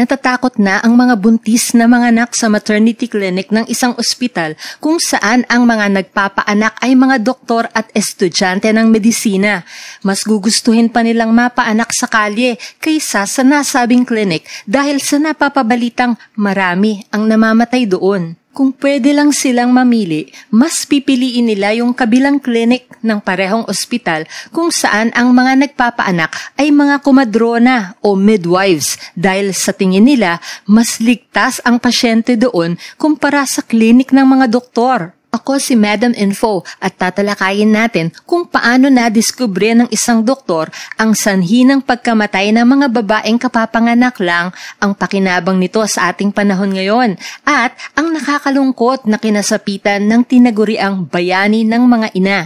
Natatakot na ang mga buntis na mga anak sa maternity clinic ng isang ospital kung saan ang mga nagpapaanak ay mga doktor at estudyante ng medisina. Mas gugustuhin pa nilang mapaanak sa kalye kaysa sa nasabing clinic dahil sa napapabalitang marami ang namamatay doon kung pwede lang silang mamili, mas pipiliin nila yung kabilang klinik ng parehong ospital kung saan ang mga nagpapaanak ay mga kumadrona o midwives dahil sa tingin nila mas ligtas ang pasyente doon kumpara sa klinik ng mga doktor. Ako si Madam Info at tatalakayin natin kung paano nadiskubre ng isang doktor ang sanhi ng pagkamatay ng mga babaeng kapapanganak lang ang pakinabang nito sa ating panahon ngayon at ang nakakalungkot na kinasapitan ng tinaguriang bayani ng mga ina.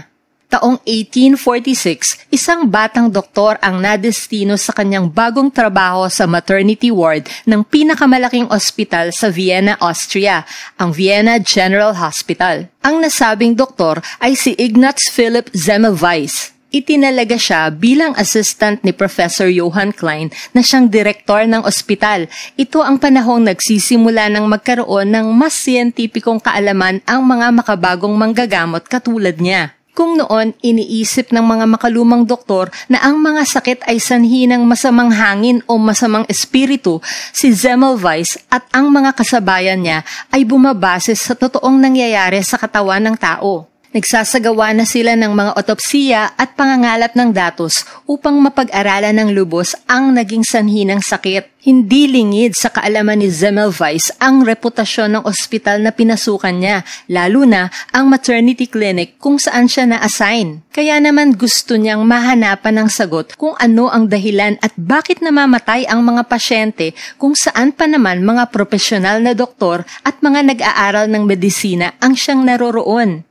Taong 1846, isang batang doktor ang nadestino sa kanyang bagong trabaho sa maternity ward ng pinakamalaking ospital sa Vienna, Austria, ang Vienna General Hospital. Ang nasabing doktor ay si Ignatz Philipp Zemmelweis. Itinalaga siya bilang assistant ni Professor Johann Klein na siyang direktor ng ospital. Ito ang panahong nagsisimula ng magkaroon ng mas siyentipikong kaalaman ang mga makabagong manggagamot katulad niya. Kung noon, iniisip ng mga makalumang doktor na ang mga sakit ay sanhi ng masamang hangin o masamang espiritu, si Zemmelweis at ang mga kasabayan niya ay bumabase sa totoong nangyayari sa katawan ng tao. Nagsasagawa na sila ng mga otopsiya at pangangalap ng datos upang mapag-aralan ng lubos ang naging sanhi ng sakit. Hindi lingid sa kaalaman ni Zemmelweis ang reputasyon ng ospital na pinasukan niya, lalo na ang maternity clinic kung saan siya na-assign. Kaya naman gusto niyang mahanapan ng sagot kung ano ang dahilan at bakit namamatay ang mga pasyente kung saan pa naman mga profesional na doktor at mga nag-aaral ng medisina ang siyang naroroon.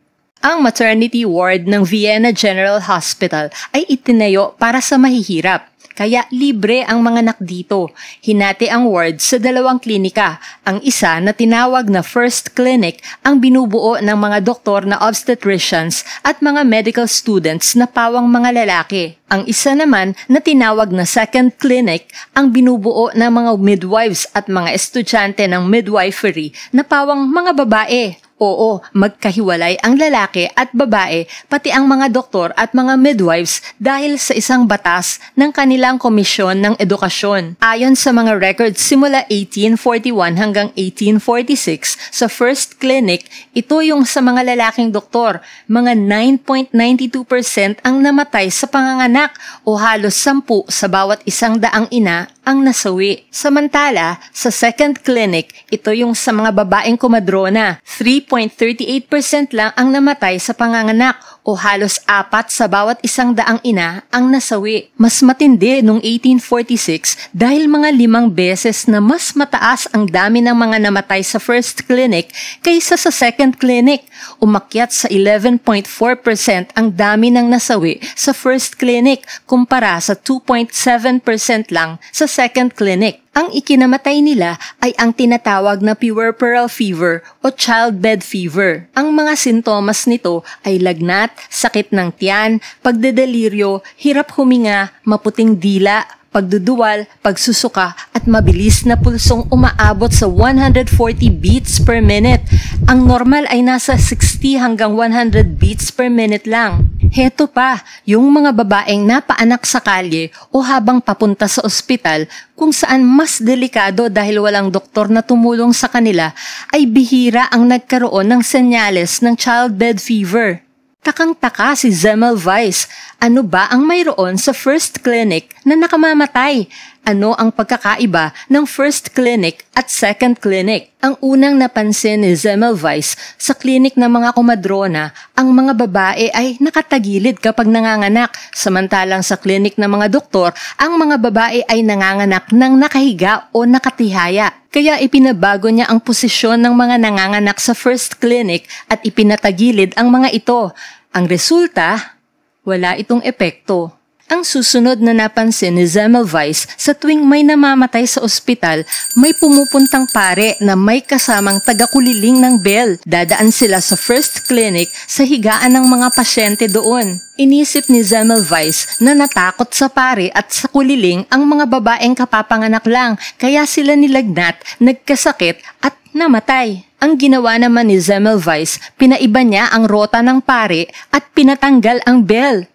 Ang maternity ward ng Vienna General Hospital ay itinayo para sa mahihirap, kaya libre ang mga anak dito. Hinati ang ward sa dalawang klinika, ang isa na tinawag na First Clinic ang binubuo ng mga doktor na obstetricians at mga medical students na pawang mga lalaki. Ang isa naman na tinawag na second clinic ang binubuo ng mga midwives at mga estudyante ng midwifery na pawang mga babae. Oo, magkahiwalay ang lalaki at babae, pati ang mga doktor at mga midwives dahil sa isang batas ng kanilang komisyon ng edukasyon. Ayon sa mga records simula 1841 hanggang 1846, sa first clinic, ito yung sa mga lalaking doktor, mga 9.92% ang namatay sa panganganak o halos 10 sa bawat isang daang ina ang nasawi. Samantala, sa second clinic, ito yung sa mga babaeng kumadrona. 3.38% lang ang namatay sa panganganak o halos apat sa bawat isang daang ina ang nasawi. Mas matindi noong 1846 dahil mga limang beses na mas mataas ang dami ng mga namatay sa first clinic kaysa sa second clinic. Umakyat sa 11.4% ang dami ng nasawi sa first clinic kumpara sa 2.7% lang sa second clinic. Ang ikinamatay nila ay ang tinatawag na puerperal fever o childbed fever. Ang mga sintomas nito ay lagnat, sakit ng tiyan, pagdedeliryo, hirap huminga, maputing dila, pagduduwal, pagsusuka at mabilis na pulsong umaabot sa 140 beats per minute. Ang normal ay nasa 60 hanggang 100 beats per minute lang. Heto pa, yung mga babaeng napaanak sa kalye o habang papunta sa ospital kung saan mas delikado dahil walang doktor na tumulong sa kanila ay bihira ang nagkaroon ng senyales ng childbed fever. Takang-taka si Zemel Weiss, ano ba ang mayroon sa first clinic na nakamamatay ano ang pagkakaiba ng first clinic at second clinic. Ang unang napansin ni Zemmelweis sa clinic ng mga kumadrona, ang mga babae ay nakatagilid kapag nanganganak, samantalang sa clinic ng mga doktor, ang mga babae ay nanganganak ng nakahiga o nakatihaya. Kaya ipinabago niya ang posisyon ng mga nanganganak sa first clinic at ipinatagilid ang mga ito. Ang resulta, wala itong epekto. Ang susunod na napansin ni Zemmelweis sa tuwing may namamatay sa ospital, may pumupuntang pare na may kasamang tagakuliling ng bell. Dadaan sila sa first clinic sa higaan ng mga pasyente doon. Inisip ni Zemmelweis na natakot sa pare at sa kuliling ang mga babaeng kapapanganak lang kaya sila nilagnat, nagkasakit at namatay. Ang ginawa naman ni Zemmelweis, pinaiba niya ang rota ng pare at pinatanggal ang bell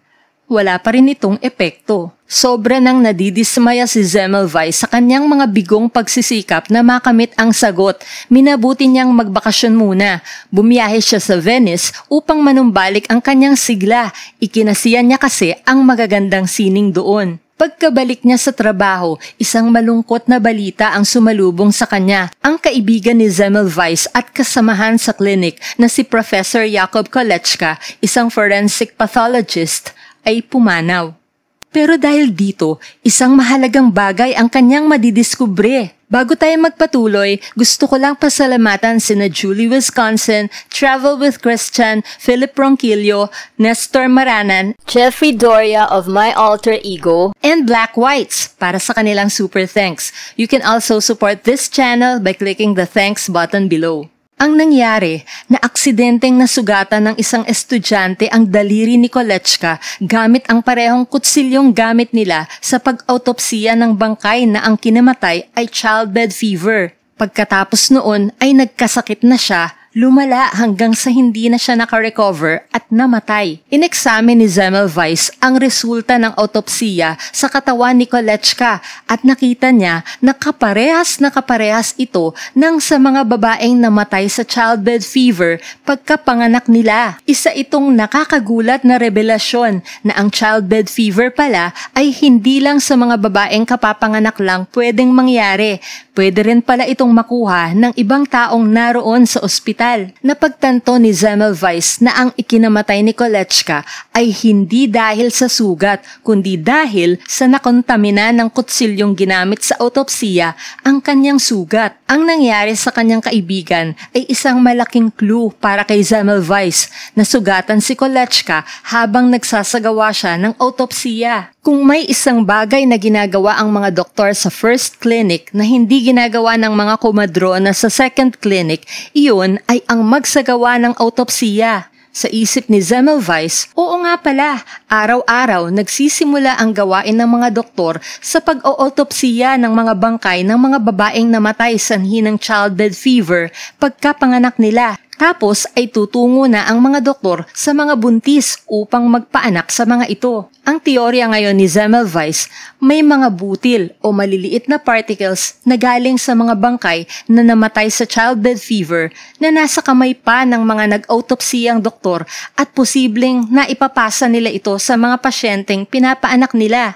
wala pa rin itong epekto. Sobra nang nadidismaya si Zemmelweis sa kanyang mga bigong pagsisikap na makamit ang sagot. Minabuti niyang magbakasyon muna. Bumiyahe siya sa Venice upang manumbalik ang kanyang sigla. Ikinasiyan niya kasi ang magagandang sining doon. Pagkabalik niya sa trabaho, isang malungkot na balita ang sumalubong sa kanya. Ang kaibigan ni Zemmelweis at kasamahan sa clinic na si Professor Jakob Kolechka, isang forensic pathologist, ay pumanaw. Pero dahil dito, isang mahalagang bagay ang kanyang madidiskubre. Bago tayo magpatuloy, gusto ko lang pasalamatan sina Julie Wisconsin, Travel with Christian, Philip Ronquillo, Nestor Maranan, Jeffrey Doria of My Alter Ego, and Black Whites para sa kanilang super thanks. You can also support this channel by clicking the thanks button below. Ang nangyari na aksidenteng nasugatan ng isang estudyante ang daliri ni Kolechka gamit ang parehong kutsilyong gamit nila sa pag-autopsiya ng bangkay na ang kinamatay ay childbed fever. Pagkatapos noon ay nagkasakit na siya Lumala hanggang sa hindi na siya nakarecover at namatay. Ineksamin ni Zemmelweis ang resulta ng autopsiya sa katawan ni Kolechka at nakita niya na kaparehas na kaparehas ito ng sa mga babaeng namatay sa childbed fever pagkapanganak nila. Isa itong nakakagulat na revelasyon na ang childbed fever pala ay hindi lang sa mga babaeng kapapanganak lang pwedeng mangyari, Pwede rin pala itong makuha ng ibang taong naroon sa ospital. Napagtanto ni Zemmelweis na ang ikinamatay ni Kolechka ay hindi dahil sa sugat, kundi dahil sa nakontamina ng kutsilyong ginamit sa autopsiya ang kanyang sugat. Ang nangyari sa kanyang kaibigan ay isang malaking clue para kay Zemmelweis na sugatan si Kolechka habang nagsasagawa siya ng autopsiya. Kung may isang bagay na ginagawa ang mga doktor sa first clinic na hindi ginagawa ng mga kumadro na sa second clinic, iyon ay ang magsagawa ng autopsiya. Sa isip ni Zemmelweis, oo nga pala, araw-araw nagsisimula ang gawain ng mga doktor sa pag-ootopsiya ng mga bangkay ng mga babaeng namatay sanhi ng childbed fever pagkapanganak nila. Tapos ay tutungo na ang mga doktor sa mga buntis upang magpaanak sa mga ito. Ang teorya ngayon ni Zemmelweis, may mga butil o maliliit na particles na galing sa mga bangkay na namatay sa childbed fever na nasa kamay pa ng mga nag-autopsiyang doktor at posibleng naipapasa nila ito sa mga pasyenteng pinapaanak nila.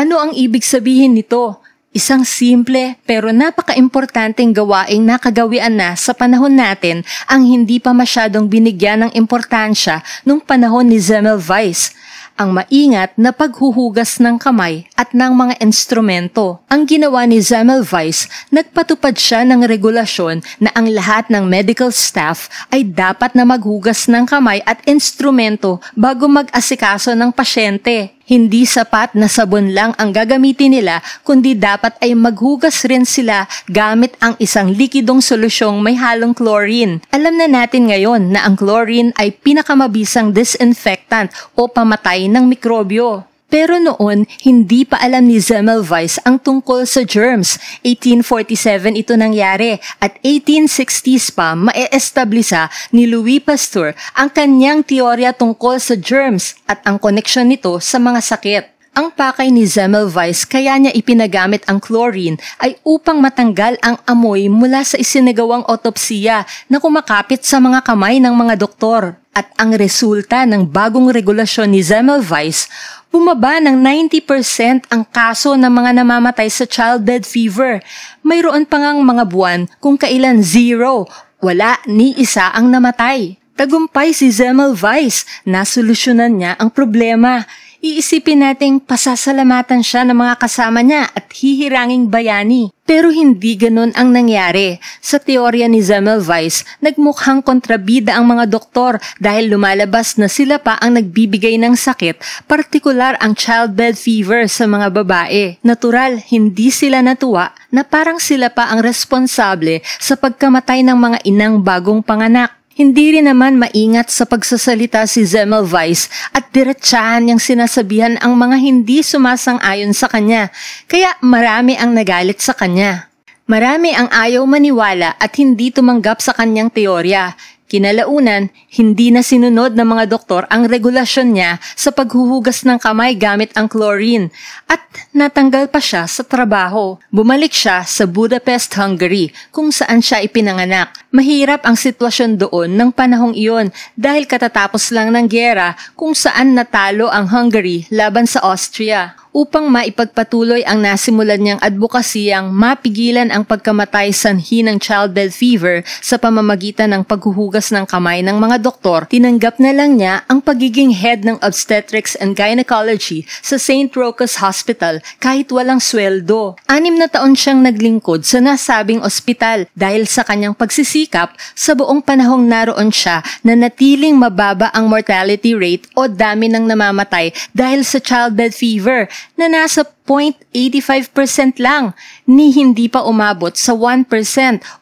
Ano ang ibig sabihin nito? Isang simple pero napaka-importanting gawaing nakagawian na sa panahon natin ang hindi pa masyadong binigyan ng importansya nung panahon ni Zemmelweis, ang maingat na paghuhugas ng kamay at ng mga instrumento. Ang ginawa ni Zemmelweis, nagpatupad siya ng regulasyon na ang lahat ng medical staff ay dapat na maghugas ng kamay at instrumento bago mag-asikaso ng pasyente. Hindi sapat na sabon lang ang gagamitin nila kundi dapat ay maghugas rin sila gamit ang isang likidong solusyong may halong chlorine. Alam na natin ngayon na ang chlorine ay pinakamabisang disinfectant o pamatay ng mikrobyo. Pero noon, hindi pa alam ni Semmelweis ang tungkol sa germs. 1847 ito nangyari at 1860s pa maeestablisa ni Louis Pasteur ang kanyang teorya tungkol sa germs at ang koneksyon nito sa mga sakit. Ang pakay ni Zemmelweis kaya niya ipinagamit ang chlorine ay upang matanggal ang amoy mula sa isinagawang otopsiya na kumakapit sa mga kamay ng mga doktor. At ang resulta ng bagong regulasyon ni Zemmelweis, bumaba ng 90% ang kaso ng mga namamatay sa childbed fever. Mayroon pa ngang mga buwan kung kailan zero, wala ni isa ang namatay. Tagumpay si Zemmelweis, nasolusyonan niya ang problema. Iisipin nating pasasalamatan siya ng mga kasama niya at hihiranging bayani. Pero hindi ganun ang nangyari. Sa teorya ni Zemmelweis, nagmukhang kontrabida ang mga doktor dahil lumalabas na sila pa ang nagbibigay ng sakit, partikular ang childbed fever sa mga babae. Natural, hindi sila natuwa na parang sila pa ang responsable sa pagkamatay ng mga inang bagong panganak. Hindi rin naman maingat sa pagsasalita si Zemmelweis at diretsahan niyang sinasabihan ang mga hindi sumasang-ayon sa kanya, kaya marami ang nagalit sa kanya. Marami ang ayaw maniwala at hindi tumanggap sa kanyang teorya, Kinalaunan, hindi na sinunod ng mga doktor ang regulasyon niya sa paghuhugas ng kamay gamit ang chlorine at natanggal pa siya sa trabaho. Bumalik siya sa Budapest, Hungary kung saan siya ipinanganak. Mahirap ang sitwasyon doon ng panahong iyon dahil katatapos lang ng gera kung saan natalo ang Hungary laban sa Austria upang maipagpatuloy ang nasimulan niyang advokasiyang mapigilan ang pagkamatay sanhi ng childbed fever sa pamamagitan ng paghuhugas ng kamay ng mga doktor, tinanggap na lang niya ang pagiging head ng obstetrics and gynecology sa St. Roca's Hospital kahit walang sweldo. Anim na taon siyang naglingkod sa nasabing ospital dahil sa kanyang pagsisikap sa buong panahong naroon siya na natiling mababa ang mortality rate o dami ng namamatay dahil sa childbed fever na nasa 0.85% lang ni hindi pa umabot sa 1%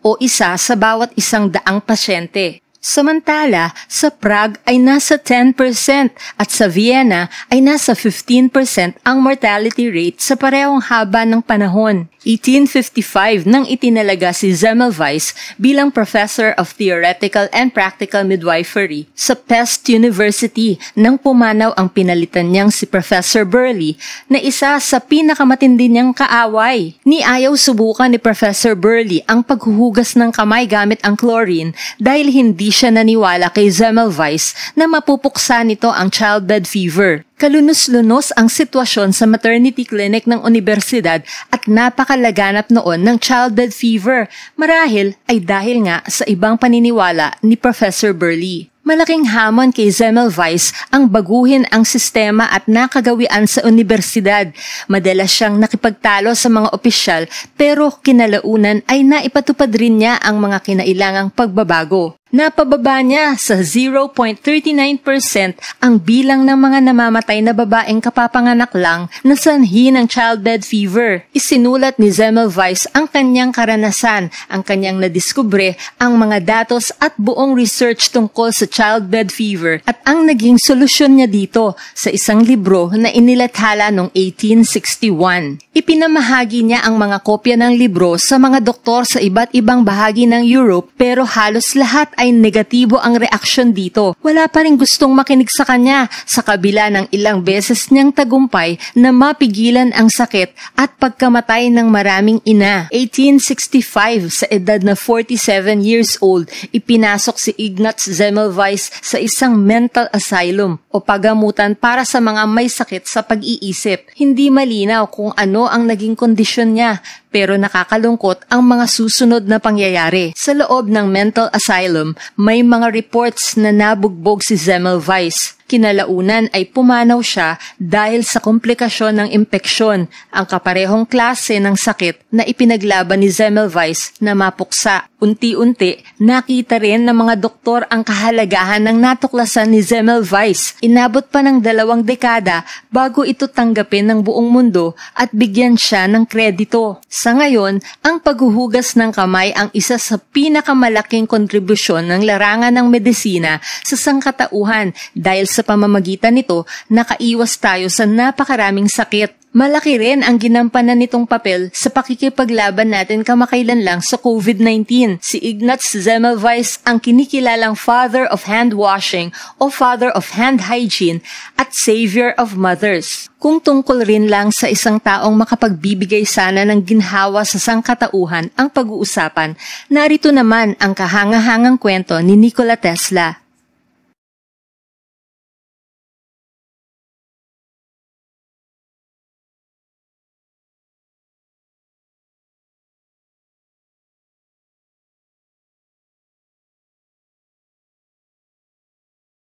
o isa sa bawat isang daang pasyente. Samantala, sa Prague ay nasa 10% at sa Vienna ay nasa 15% ang mortality rate sa parehong haba ng panahon. 1855 nang itinalaga si Zemmelweis bilang Professor of Theoretical and Practical Midwifery sa Pest University nang pumanaw ang pinalitan niyang si Professor Burley na isa sa pinakamatindi niyang kaaway. ayaw subukan ni Professor Burley ang paghuhugas ng kamay gamit ang chlorine dahil hindi siya naniwala kay Zemmelweis na mapupuksa nito ang childbed fever. Kalunos-lunos ang sitwasyon sa maternity clinic ng universidad at napakalaganap noon ng childbed fever, marahil ay dahil nga sa ibang paniniwala ni Professor Burley. Malaking hamon kay Zemmelweis ang baguhin ang sistema at nakagawian sa universidad. Madalas siyang nakipagtalo sa mga opisyal pero kinalaunan ay naipatupad rin niya ang mga kinailangang pagbabago. Napababa niya sa 0.39% ang bilang ng mga namamatay na babaeng kapapanganak lang na sanhi ng childbed fever. Isinulat ni Zemmelweis ang kanyang karanasan, ang kanyang nadiskubre, ang mga datos at buong research tungkol sa childbed fever at ang naging solusyon niya dito sa isang libro na inilathala noong 1861. Ipinamahagi niya ang mga kopya ng libro sa mga doktor sa iba't ibang bahagi ng Europe pero halos lahat ay negatibo ang reaksyon dito. Wala pa rin gustong makinig sa kanya sa kabila ng ilang beses niyang tagumpay na mapigilan ang sakit at pagkamatay ng maraming ina. 1865, sa edad na 47 years old, ipinasok si Ignatz Zemmelweis sa isang mental asylum o pagamutan para sa mga may sakit sa pag-iisip. Hindi malinaw kung ano ang naging kondisyon niya pero nakakalungkot ang mga susunod na pangyayari. Sa loob ng mental asylum, may mga reports na nabugbog si Zemel Weiss Kinalaunan ay pumanaw siya dahil sa komplikasyon ng impeksyon, ang kaparehong klase ng sakit na ipinaglaban ni Zemmelweis na mapuksa. Unti-unti, nakita rin ng mga doktor ang kahalagahan ng natuklasan ni Zemmelweis. Inabot pa ng dalawang dekada bago ito tanggapin ng buong mundo at bigyan siya ng kredito. Sa ngayon, ang paghuhugas ng kamay ang isa sa pinakamalaking kontribusyon ng larangan ng medisina sa sangkatauhan dahil sa pamamagitan nito, nakaiwas tayo sa napakaraming sakit. Malaki rin ang ginampanan nitong papel sa pakikipaglaban natin kamakailan lang sa COVID-19. Si Ignatz Zemmelweis ang kinikilalang Father of Hand Washing o Father of Hand Hygiene at Savior of Mothers. Kung tungkol rin lang sa isang taong makapagbibigay sana ng ginhawa sa sangkatauhan ang pag-uusapan, narito naman ang kahangahangang kwento ni Nikola Tesla.